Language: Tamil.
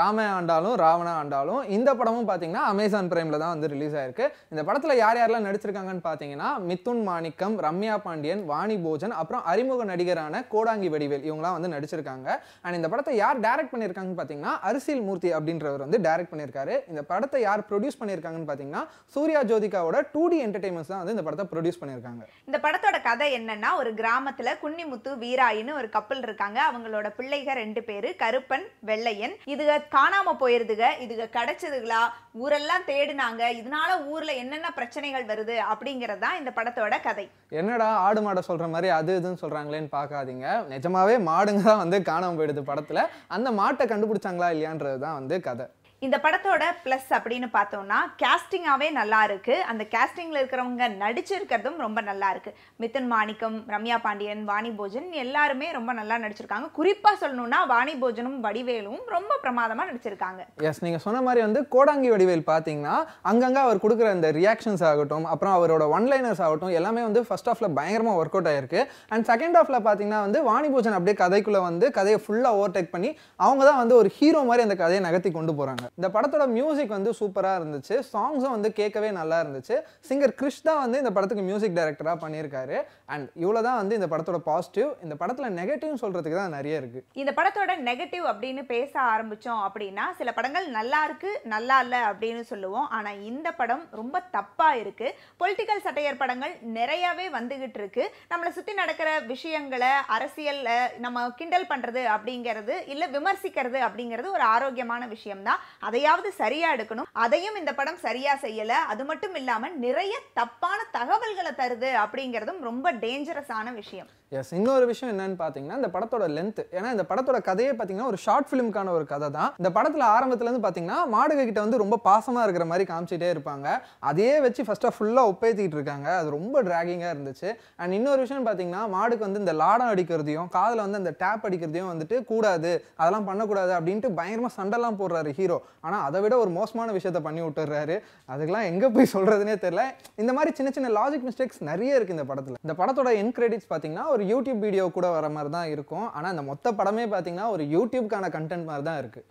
ராம ஆண்டாலும் ராவணா ஆண்டாலும் இந்த படமும் பார்த்தீங்கன்னா அமேசான் பிரைமில் தான் வந்து ரிலீஸ் ஆயிருக்கு இந்த படத்தில் யார் யாரெல்லாம் நடிச்சிருக்காங்கன்னு பார்த்தீங்கன்னா மித்துன் மாணிக்கம் ரம்யா பாண்டியன் வாணி போஜன் அப்புறம் அறிமுக நடிகரான கோடாங்கி வடிவேல் இவங்களாம் வந்து நடிச்சிருக்காங்க அண்ட் இந்த படத்தை யார் டேரக்ட் பண்ணியிருக்காங்கன்னு பார்த்தீங்கன்னா அரசியல் மூர்த்தி அப்படின்றவர் வந்து டேரக்ட் பண்ணியிருக்காரு இந்த படத்தை யார் ப்ரொடியூஸ் பண்ணியிருக்காங்கன்னு பார்த்தீங்கன்னா சூர்யா ஜோதிகாவோட டூ டி என்டர்டைன்மெண்ட்ஸ் தான் வந்து இந்த படத்தை ப்ரொடியூஸ் பண்ணியிருக்காங்க இந்த படத்தோட கதை என்னன்னா ஒரு கிராமத்தில் குன்னிமுத்து வீராயின்னு ஒரு கப்பல் இருக்காங்க அவங்களோட பிள்ளைகள் ரெண்டு பேர் கருப்பன் வெள்ளையன் இதுக காணாம போயிருதுங்க இதுக கிடைச்சதுங்களா ஊரெல்லாம் தேடினாங்க இதனால ஊர்ல என்னென்ன பிரச்சனைகள் வருது அப்படிங்கிறது தான் இந்த படத்தோட கதை என்னடா ஆடு மாடை சொல்ற மாதிரி அது இதுன்னு சொல்றாங்களேன்னு பார்க்காதீங்க நிஜமாவே மாடுங்க தான் வந்து காணாம போயிடுது படத்துல அந்த மாட்டை கண்டுபிடிச்சாங்களா இல்லையான்றதுதான் வந்து கதை இந்த படத்தோட ப்ளஸ் அப்படின்னு பார்த்தோம்னா கேஸ்டிங்காகவே நல்லா இருக்குது அந்த கேஸ்டிங்கில் இருக்கிறவங்க நடிச்சிருக்கிறதும் ரொம்ப நல்லா இருக்குது மித்தன் மாணிக்கம் ரம்யா பாண்டியன் வாணி போஜன் எல்லாருமே ரொம்ப நல்லா நடிச்சிருக்காங்க குறிப்பாக சொல்லணும்னா வாணி போஜனும் வடிவேலும் ரொம்ப பிரமாதமாக நடிச்சிருக்காங்க எஸ் நீங்கள் சொன்ன மாதிரி வந்து கோடாங்கி வடிவேல் பார்த்தீங்கன்னா அங்கங்கே அவர் கொடுக்குற அந்த ரியாக்ஷன்ஸ் ஆகட்டும் அப்புறம் அவரோட ஒன்லைனர்ஸ் ஆகட்டும் எல்லாமே வந்து ஃபர்ஸ்ட் ஆஃப்ல பயங்கரமாக ஒர்க் அவுட் ஆயிருக்கு அண்ட் செகண்ட் ஆஃப்ல பார்த்தீங்கன்னா வந்து வாணி போஜன் அப்படியே கதைக்குள்ளே வந்து கதையை ஃபுல்லாக ஓவர்டேக் பண்ணி அவங்க தான் வந்து ஒரு ஹீரோ மாதிரி அந்த கதையை நகர்த்தி கொண்டு போகிறாங்க இந்த படத்தோட மியூசிக் வந்து சூப்பராக இருந்துச்சு சாங்ஸும் வந்து கேட்கவே நல்லா இருந்துச்சு சிங்கர் கிறிஷ் தான் வந்து இந்த படத்துக்கு மியூசிக் டைரக்டராக பண்ணியிருக்காரு அண்ட் இவ்வளோ தான் வந்து இந்த படத்தோட பாசிட்டிவ் இந்த படத்தில் நெகட்டிவ் சொல்கிறதுக்கு தான் நிறைய இருக்குது இந்த படத்தோட நெகட்டிவ் அப்படின்னு பேச ஆரம்பித்தோம் அப்படின்னா சில படங்கள் நல்லா இருக்குது நல்லா இல்லை அப்படின்னு சொல்லுவோம் ஆனால் இந்த படம் ரொம்ப தப்பாக இருக்குது பொலிட்டிக்கல் சட்டையர் படங்கள் நிறையாவே வந்துகிட்டு இருக்கு நம்மளை சுற்றி நடக்கிற விஷயங்களை அரசியல் நம்ம கிண்டல் பண்ணுறது அப்படிங்கிறது இல்லை விமர்சிக்கிறது அப்படிங்கிறது ஒரு ஆரோக்கியமான விஷயம்தான் அதையாவது சரியா எடுக்கணும் அதையும் இந்த படம் சரியா செய்யல அது மட்டும் இல்லாம நிறைய தப்பான தகவல்களை தருது அப்படிங்கறதும் ரொம்ப டேஞ்சரஸான விஷயம் எஸ் இன்னொரு விஷயம் என்னன்னு பார்த்தீங்கன்னா இந்த படத்தோட லென்த் ஏன்னா இந்த படத்தோட கதையே பார்த்தீங்கன்னா ஒரு ஷார்ட் ஃபிலிம்க்கான ஒரு கதை தான் இந்த படத்தில் ஆரம்பத்துலேருந்து பார்த்தீங்கன்னா மாடுகை கிட்ட வந்து ரொம்ப பாசமாக இருக்கிற மாதிரி காமிச்சிட்டே இருப்பாங்க அதே வச்சு ஃபஸ்ட்டாக ஃபுல்லாக ஒப்பேத்திக்கிட்டு இருக்காங்க அது ரொம்ப ட்ராகிங்காக இருந்துச்சு அண்ட் இன்னொரு விஷயம் பார்த்தீங்கன்னா மாடுக்கு வந்து இந்த லாடம் அடிக்கிறதையும் காதில் வந்து அந்த டேப் அடிக்கிறதையும் வந்துட்டு கூடாது அதெல்லாம் பண்ணக்கூடாது அப்படின்ட்டு பயங்கரமாக சண்டைலாம் போடுறாரு ஹீரோ ஆனால் அதை விட ஒரு மோசமான விஷயத்த பண்ணி விட்டுறாரு அதுக்கெல்லாம் எங்கே போய் சொல்கிறதுனே தெரில இந்த மாதிரி சின்ன சின்ன லாஜிக் மிஸ்டேக்ஸ் நிறைய இருக்குது இந்த படத்தில் இந்த படத்தோட என் கிரெடிட்ஸ் பார்த்தீங்கன்னா ஒரு ஒரு யூடியூப் வீடியோ கூட வர மாதிரி தான் இருக்கும் ஆனால் அந்த மொத்த படமே பார்த்தீங்கன்னா ஒரு யூடியூப்க்கான கண்டென்ட் மாதிரி தான் இருக்குது